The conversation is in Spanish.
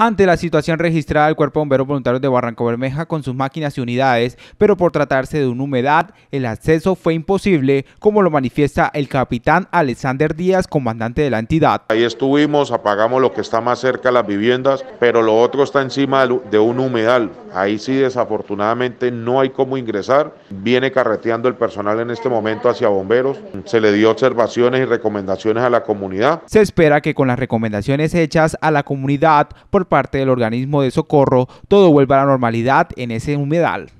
Ante la situación registrada, el Cuerpo de Bomberos Voluntarios de Barranco Bermeja con sus máquinas y unidades, pero por tratarse de una humedad, el acceso fue imposible, como lo manifiesta el capitán Alexander Díaz, comandante de la entidad. Ahí estuvimos, apagamos lo que está más cerca a las viviendas, pero lo otro está encima de un humedal. Ahí sí, desafortunadamente, no hay cómo ingresar. Viene carreteando el personal en este momento hacia bomberos. Se le dio observaciones y recomendaciones a la comunidad. Se espera que con las recomendaciones hechas a la comunidad por parte del organismo de socorro, todo vuelve a la normalidad en ese humedal.